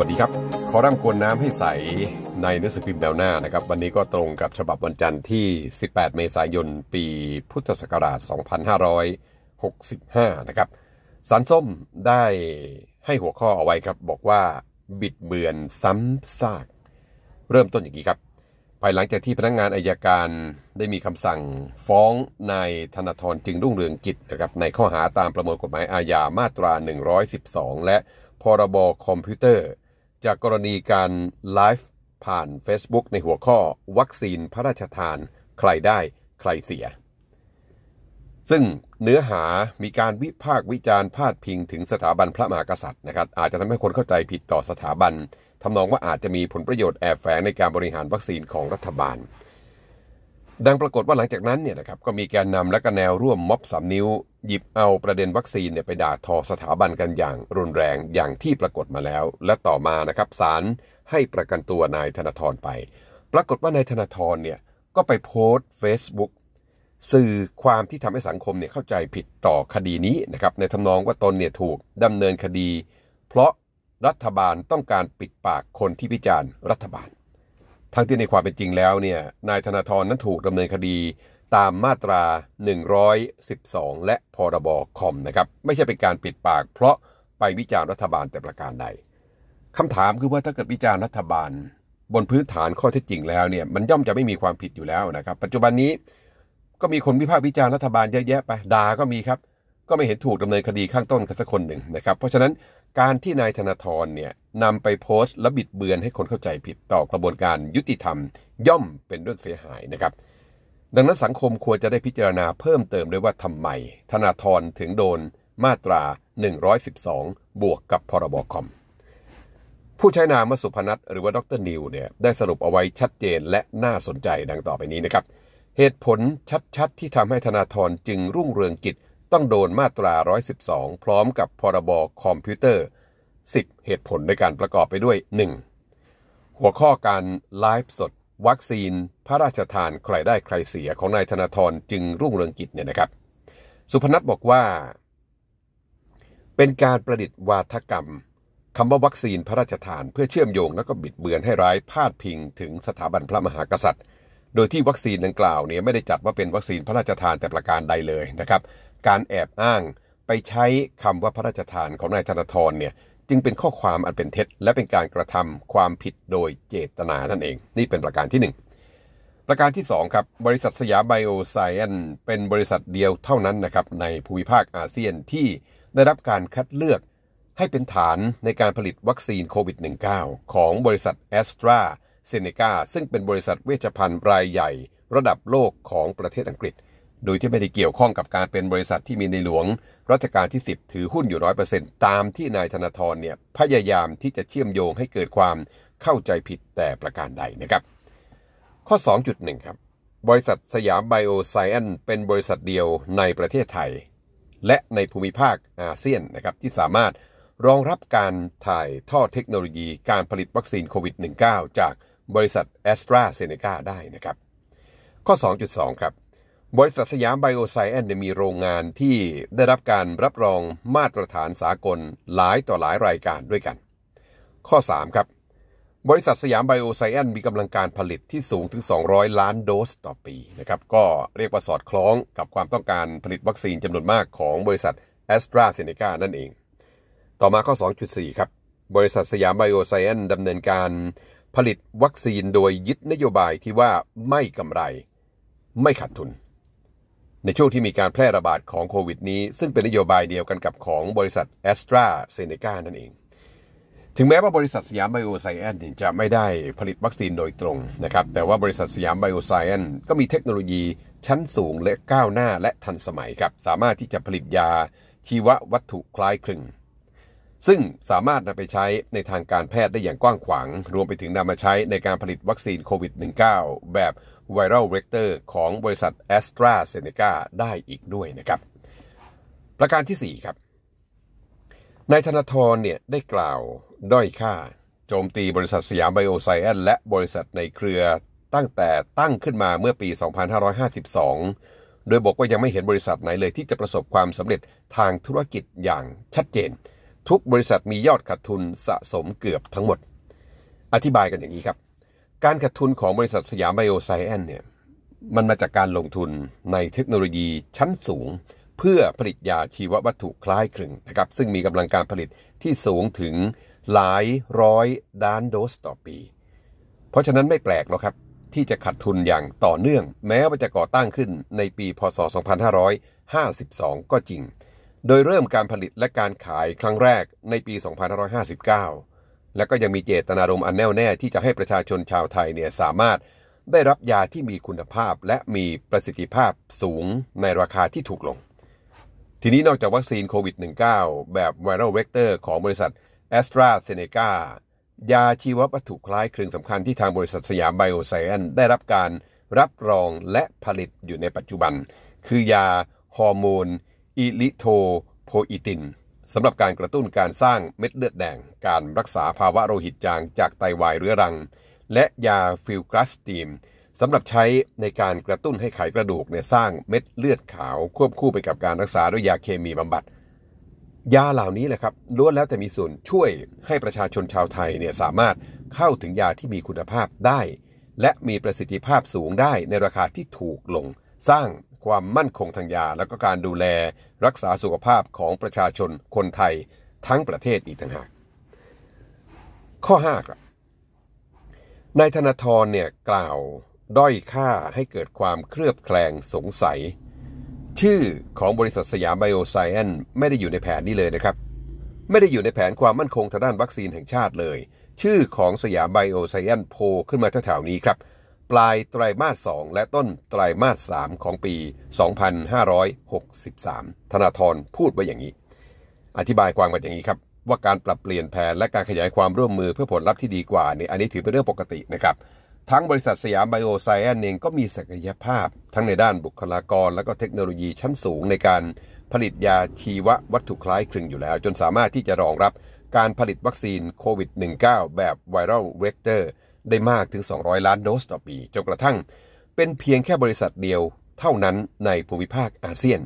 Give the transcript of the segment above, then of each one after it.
วัสดีครับ ขอรัมกวนน้ำให้ใสในหนังสือพิมพ์แนวหน้านะครับ วันนี้ก็ตรงกับฉบับวันจันทร์ที่ 18 เมษายน ปีพุทธศักราช 2565 นะครับสารส้มได้ให้หัวข้อเอาไว้ครับ บอกว่าบิดเบือนซ้ำซาก เริ่มต้นอย่างนี้ครับ ภายหลังจากที่พนักงงานอายการได้มีคำสั่งฟ้องนายธนาธรจึงรุ่งเรืองกิจนะครับในข้อหาตามประมวลกฎหมายอาญา มาตรา 112 และพรบอรคอมพิวเตอร์จากกรณีการไลฟ์ผ่าน Facebook ในหัวข้อ วัคซีนพระราชทาน ใครได้ใครเสีย ซึ่งเนื้อหามีการวิพากษ์วิจารณ์พาดพิง ถึงสถาบันพระมหากษัตริย์นะครับอาจจะทำให้คนเข้าใจผิดต่อสถาบันทำนองว่าอาจจะมีผลประโยชน์แอบแฝงในการบริหารวัคซีนของรัฐบาลดังปรากฏว่าหลังจากนั้นเนี่ยนะครับก็มีแกนนำและก็แนวร่วมม็อบสามนิ้ว หยิบเอาประเด็นวัคซีนเนี่ยไปด่าทอสถาบันกันอย่างรุนแรงอย่างที่ปรากฏมาแล้วและต่อมานะครับศาลให้ประกันตัวนายธนาธรไป ปรากฏว่านายธนาธรเนี่ยก็ไปโพสต์ Facebook สื่อความที่ทำให้สังคมเนี่ยเข้าใจผิดต่อคดีนี้นะครับในทำนองว่าตนเนี่ยถูกดำเนินคดี เพราะรัฐบาลต้องการปิดปากคนที่วิจารณ์รัฐบาลทั้งที่ในความเป็นจริงแล้วเนี่ยนายธนาธรนั้นถูกดำเนินคดีตามมาตรา 112 และพรบอคอมนะครับไม่ใช่เป็นการปิดปากเพราะไปวิจารณ์รัฐบาลแต่ประการใดคำถามคือว่าถ้าเกิดวิจารณ์รัฐบาล บนพื้นฐานข้อเท็จจริงแล้วเนี่ยมันย่อมจะไม่มีความผิดอยู่แล้วนะครับ ปัจจุบันนี้ ก็มีคนวิพากษ์วิจารณ์รัฐบาลเยอะแยะไปด่าก็มีครับก็ไม่เห็นถูกดำเนินคดีข้างต้นกันสักคนหนึ่งนะครับเพราะฉะนั้นการที่นายธนาธรเนี่ยนำไปโพสต์และบิดเบือนให้คนเข้าใจผิดต่อกระบวนการยุติธรรมย่อมเป็นเรื่องเสียหายนะครับดังนั้นสังคมควรจะได้พิจารณาเพิ่มเติมด้วยว่าทำไมธนาธรถึงโดนมาตรา 112 บวกกับพรบคอม ผู้ใช้นามสุพนัทหรือว่าดรนิวเนี่ยได้สรุปเอาไว้ชัดเจนและน่าสนใจดังต่อไปนี้นะครับเหตุผลชัดๆที่ทำให้ธนาธรจึงรุ่งเรืองกิจต้องโดนมาตรา 112 พร้อมกับพรบคอมพิวเตอร์10 เหตุผลด้วยการประกอบไปด้วย 1. หัวข้อการไลฟ์สด วัคซีนพระราชทานใครได้ใครเสียของนายธนาธรจึงรุ่งเรืองกิจเนี่ยนะครับ สุพนัทบอกว่า เป็นการประดิษฐ์วาทกรรมคำว่าวัคซีนพระราชทานเพื่อเชื่อมโยง และก็บิดเบือนให้ร้าย พาดพิง ถึงสถาบันพระมหากษัตริย์ โดยที่วัคซีนดังกล่าวเนี่ยไม่ได้จัดว่าเป็นวัคซีนพระราชทานแต่ประการใดเลยนะครับ การแอบอ้างไปใช้คำว่าพระราชทานของนายธนาธรเนี่ยจึงเป็นข้อความอันเป็นเท็จ และเป็นการกระทำความผิดโดยเจตนาท่านเอง นี่เป็นประการที่ 1 ประการที่2ครับบริษัทสยามไบโอไซเอนเป็นบริษัทเดียวเท่านั้นนะครับในภูมิภาคอาเซียนที่ได้รับการคัดเลือกให้เป็นฐานในการผลิตวัคซีนโควิด -19 ของบริษัทแอสตราเซเนกาซึ่งเป็นบริษัทเวชภัณฑ์รายใหญ่ระดับโลกของประเทศอังกฤษโดยที่ไม่ได้เกี่ยวข้องกับการเป็นบริษัทที่มีในหลวงรัชกาลที่ 10 ถือหุ้นอยู่ร้อยเปอร์เซ็นต์ตามที่นายธนาธรเนี่ยพยายามที่จะเชื่อมโยงให้เกิดความเข้าใจผิดแต่ประการใดนะครับ ข้อ 2.1ครับบริษัทสยามไบโอไซแอนเป็นบริษัทเดียวในประเทศไทย และในภูมิภาคอาเซียนนะครับ ที่สามารถรองรับการถ่ายทอดเทคโนโลยีการผลิตวัคซีนโควิด -19 จากบริษัทแอสตราเซเนกาได้นะครับ ข้อ 2.2 ครับบริษัทสยามไบโอไซแอนด์มีโรงงานที่ได้รับการรับรองมาตรฐานสากลหลายต่อหลายรายการด้วยกัน ข้อ3ครับ บริษัทสยามไบโอไซแอนด์มีกำลังการผลิตที่สูงถึง 200 ล้านโดสต่อปีนะครับ ก็เรียกว่าสอดคล้องกับความต้องการผลิตวัคซีนจำนวนมากของบริษัทแอสตราเซเนกานั่นเอง ต่อมาข้อ 2.4ครับ บริษัทสยามไบโอไซแอนด์ดำเนินการผลิตวัคซีนโดยยึดนโยบายที่ว่าไม่กำไร ไม่ขาดทุนในช่วงที่มีการแพร่ระบาดของโควิดนี้ซึ่งเป็นนโยบายเดียวกันกับของบริษัทแอสตราเซเนกานั่นเอง ถึงแม้ว่าบริษัทสยามไบโอไซแอนจะไม่ได้ผลิตวัคซีนโดยตรงนะครับแต่ว่าบริษัทสยามไบโอไซแอนก็มีเทคโนโลยีชั้นสูงและก้าวหน้าและทันสมัยครับสามารถที่จะผลิตยาชีววัตถุคล้ายคลึงซึ่งสามารถนำไปใช้ในทางการแพทย์ได้อย่างกว้างขวางรวมไปถึงนำมาใช้ในการผลิตวัคซีนโควิด -19 แบบไวรัลเวกเตอร์ของบริษัท a s t r a z เซ e c a ได้อีกด้วยนะครับ ประการที่ 4 ครับนายธนาธรเนี่ยได้กล่าวด้อยค่า โจมตีบริษัทสยามไบโอไซแอนและบริษัทในเครือตั้งแต่ตั้งขึ้นมาเมื่อปี 2552 โดยบอกว่ายังไม่เห็นบริษัทไหนเลยที่จะประสบความสำเร็จทางธุรกิจอย่างชัดเจนทุกบริษัทมียอดขาดทุนสะสมเกือบทั้งหมด อธิบายกันอย่างนี้ครับ การขาดทุนของบริษัทสยามไบโอไซแอนเนี่ยมันมาจากการลงทุนในเทคโนโลยีชั้นสูงเพื่อผลิตยาชีววัตถุคล้ายคลึงนะครับซึ่งมีกำลังการผลิตที่สูงถึงหลายร้อยด้านโดสต่อปี เพราะฉะนั้นไม่แปลกหรอกครับที่จะขาดทุนอย่างต่อเนื่อง แม้ว่าจะก่อตั้งขึ้นในปี พศ 2552 ก็จริงโดยเริ่มการผลิตและการขายครั้งแรกในปี 2559 และก็ยังมีเจตนารมณ์อันแน่วแน่ ที่จะให้ประชาชนชาวไทยเนี่ยสามารถได้รับยาที่มีคุณภาพและมีประสิทธิภาพสูงในราคาที่ถูกลง ทีนี้นอกจากวัคซีนโควิด -19 แบบไวรัลเวกเตอร์ของบริษัทแอสตราเซเนกา ยาชีววัตถุคล้ายคลึงสำคัญที่ทางบริษัทสยามไบโอไซแอนได้รับการรับรองและผลิตอยู่ในปัจจุบัน คือยาฮอร์โมนอิลิโทโพอิตินสำหรับการกระตุ้นการสร้างเม็ดเลือดแดงการรักษาภาวะโลหิตจาง จากไตาวายเรื้อรัง และยาฟิลกรัสตีมสำหรับใช้ในการกระตุ้นให้ไขกระดูกเนี่ยสร้างเม็ดเลือดขาว ควบคู่ไปกับการรักษาด้วยยาเคมีบำบัด ยาเหล่านี้แหละครับล้วนแล้วแต่มีส่วนช่วยให้ประชาชนชาวไทยเนี่ยสามารถเข้าถึงยาที่มีคุณภาพได้ และมีประสิทธิภาพสูงได้ในราคาที่ถูกลงสร้างความมั่นคงทางยาและก็การดูแลรักษาสุขภาพของประชาชนคนไทยทั้งประเทศอีกต่างหากข้อ5ครับนายธนาธรเนี่ยกล่าวด้อยค่าให้เกิดความเครือบแคลงสงสัย ชื่อของบริษัทสยามไบโอไซแอนไม่ได้อยู่ในแผนนี้เลยนะครับ ไม่ได้อยู่ในแผนความมั่นคงทางด้านวัคซีนแห่งชาติเลย ชื่อของสยามไบโอไซแอนโพขึ้นมาแถวๆนี้ครับปลายไตรมาส 2 และต้นไตรมาส 3 ของปี 2563 ธนาธรพูดไว้อย่างนี้ อธิบายความกันอย่างนี้ครับ ว่าการปรับเปลี่ยนแผนและการขยายความร่วมมือเพื่อผลลัพธ์ที่ดีกว่าเนี่ยอันนี้ถือเป็นเรื่องปกตินะครับ ทั้งบริษัทสยามไบโอไซแอนเองก็มีศักยภาพ ทั้งในด้านบุคลากร และก็เทคโนโลยีชั้นสูงในการผลิตยาชีววัตถุคล้ายคลึงอยู่แล้วจนสามารถที่จะรองรับการผลิตวัคซีนโควิด -19 แบบไวรัลเวกเตอร์ได้มากถึง 200 ล้านโดส ต่อปีจนกระทั่ง เป็นเพียงแค่บริษัทเดียวเท่านั้นในภูมิภาคอาเซียน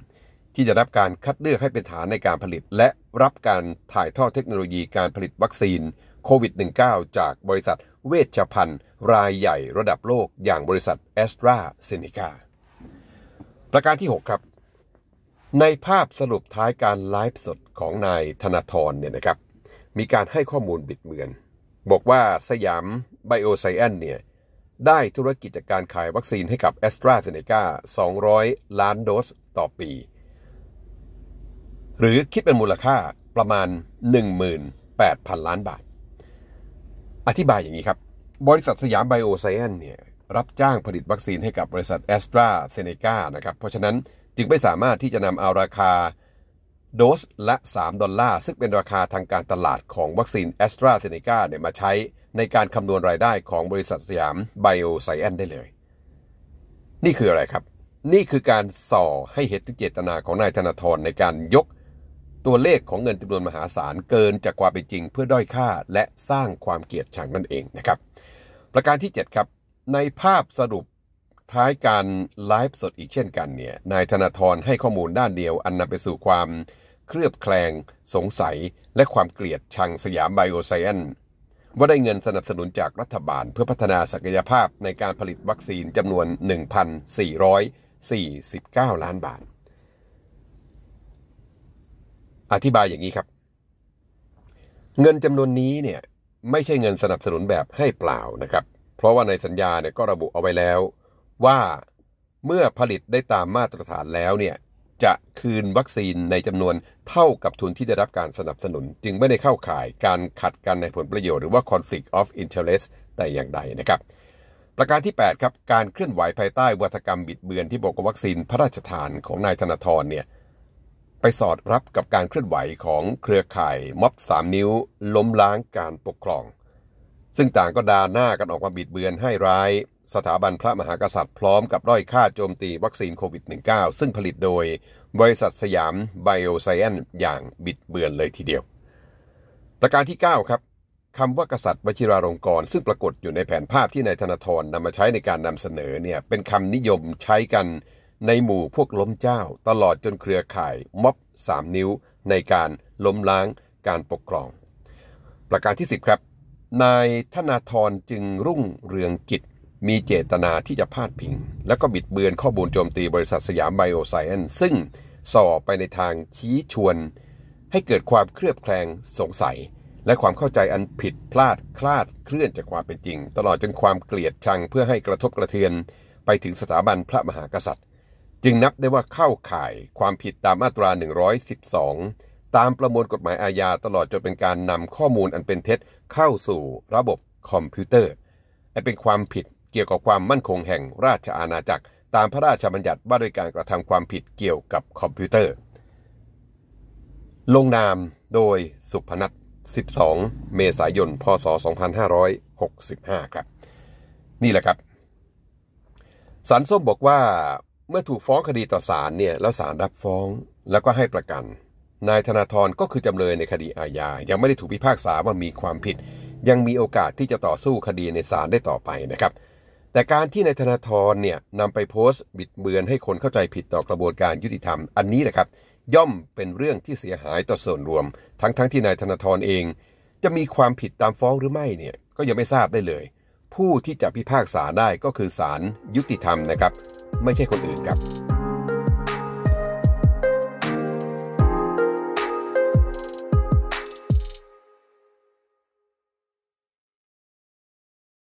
ที่จะรับการคัดเลือกให้เป็นฐานในการผลิต และรับการถ่ายทอดเทคโนโลยีการผลิตวัคซีนโควิด -19 จากบริษัทเวชภัณฑ์รายใหญ่ระดับโลกอย่างบริษัทแอสตราเซเนกา ประการที่ 6 ครับ ในภาพสรุปท้ายการไลฟ์สดของนายธนาธรเนี่ยนะครับ มีการให้ข้อมูลบิดเบือน บอกว่าสยามไบโอไซแอนเนี่ยได้ธุรกิจจากการขายวัคซีนให้กับ a s t r a z เซ e c a 200 ล้านโดสต่อปี หรือคิดเป็นมูลค่าประมาณ 18,000 ล้านบาท อธิบายอย่างนี้ครับ บริษัทสยามไบโอไซแอนเนี่ยรับจ้างผลิตวัคซีนให้กับบริษัท a s t r a z เซ e c a นะครับเพราะฉะนั้นจึงไม่สามารถที่จะนำเอาราคา โดสละ 3ดอลลาร์ซึ่งเป็นราคาทางการตลาดของวัคซีน a s t r a z เซ e c a เนี่ยมาใช้ในการคำนวณรายได้ของบริษัทสยามไบโอไซแอนได้เลย นี่คืออะไรครับ นี่คือการส่อให้เห็นเจตนาของนายธนาธรในการยกตัวเลขของเงินจำนวนมหาศาล เกินจากความเป็นจริงเพื่อด้อยค่าและสร้างความเกลียดชังนั่นเองนะครับ ประการที่ 7 ครับ ในภาพสรุปท้ายการไลฟ์สดอีกเช่นกันเนี่ย นายธนาธรให้ข้อมูลด้านเดียว อันนำไปสู่ความเครือบแคลงสงสัย และความเกลียดชังสยามไบโอไซแอนว่าได้เงินสนับสนุนจากรัฐบาลเพื่อพัฒนาศักยภาพในการผลิตวัคซีนจำนวน 1,449 ล้านบาท อธิบายอย่างนี้ครับ เงินจำนวนนี้เนี่ยไม่ใช่เงินสนับสนุนแบบให้เปล่านะครับ เพราะว่าในสัญญาเนี่ยก็ระบุเอาไว้แล้วว่าเมื่อผลิตได้ตามมาตรฐานแล้วเนี่ยจะคืนวัคซีนในจำนวนเท่ากับทุนที่ได้รับการสนับสนุน จึงไม่ได้เข้าข่ายการขัดกันในผลประโยชน์หรือว่า conflict of interest แต่อย่างใดนะครับ ประการที่ 8 ครับการเคลื่อนไหวภายใต้วัฒกรรมบิดเบือนที่บอกว่าวัคซีนพระราชทานของนายธนาธรเนี่ยไปสอดรับกับการเคลื่อนไหวของเครือข่าย ม็อบสามนิ้ว ล้มล้างการปกครอง ซึ่งต่างก็ดาหน้ากันออกมาบิดเบือนให้ร้ายสถาบันพระมหากษัตริย์พร้อมกับร้อยค่าโจมตีวัคซีนโควิด -19 ซึ่งผลิตโดยบริษัทสยามไบโอไซแอนอย่างบิดเบือนเลยทีเดียว ประการที่ 9 ครับคำว่ากษัตริย์วชิราลงกรณ์ซึ่งปรากฏอยู่ในแผนภาพที่นายธนาธรนำมาใช้ในการนำเสนอเนี่ย เป็นคำนิยมใช้กันในหมู่พวกล้มเจ้า ตลอดจนเครือข่าย ม็อบสามนิ้ว ในการล้มล้างการปกครอง ประการที่10ครับนายธนาธรจึงรุ่งเรืองกิจมีเจตนาที่จะพาดพิง และก็บิดเบือนข้อมูลโจมตีบริษัทสยามไบโอไซเอนซึ่งส่อไปในทางชี้ชวน ให้เกิดความเครือบแคลงสงสัย และความเข้าใจอันผิดพลาดคลาดเคลื่อนจากความเป็นจริง ตลอดจนความเกลียดชังเพื่อให้กระทบกระเทือน ไปถึงสถาบันพระมหากษัตริย์จึงนับได้ว่าเข้าข่ายความผิดตามมาตรา112ตามประมวลกฎหมายอาญา ตลอดจนเป็นการนำข้อมูลอันเป็นเท็จเข้าสู่ระบบคอมพิวเตอร์เป็นความผิดเกี่ยวกับความมั่นคงแห่งราชอาณาจักร ตามพระราชบัญญัติว่าด้วยการกระทำความผิดเกี่ยวกับคอมพิวเตอร์ ลงนามโดยสุพนัท12 เมษายน พศ 2565 ครับ นี่แหละครับ สารส้มบอกว่าเมื่อถูกฟ้องคดีต่อศาลเนี่ยแล้วศาลรับฟ้องแล้วก็ให้ประกัน นายธนาธรก็คือจำเลยในคดีอาญายังไม่ได้ถูกพิพากษาว่ามีความผิด ยังมีโอกาสที่จะต่อสู้คดีในศาลได้ต่อไปนะครับแต่การที่นายธนาธรเนี่ยนำไปโพสต์ บิดเบือนให้คนเข้าใจผิดต่อกระบวนการยุติธรรมอันนี้แหละครับ ย่อมเป็นเรื่องที่เสียหายต่อส่วนรวม ทั้งๆทที่นายธนาธรเอง จะมีความผิดตามฟ้องหรือไม่เนี่ย ก็ยังไม่ทราบได้เลย ผู้ที่จะพิพากษาได้ก็คือศาลยุติธรรมนะครับ ไม่ใช่คนอื่นครับ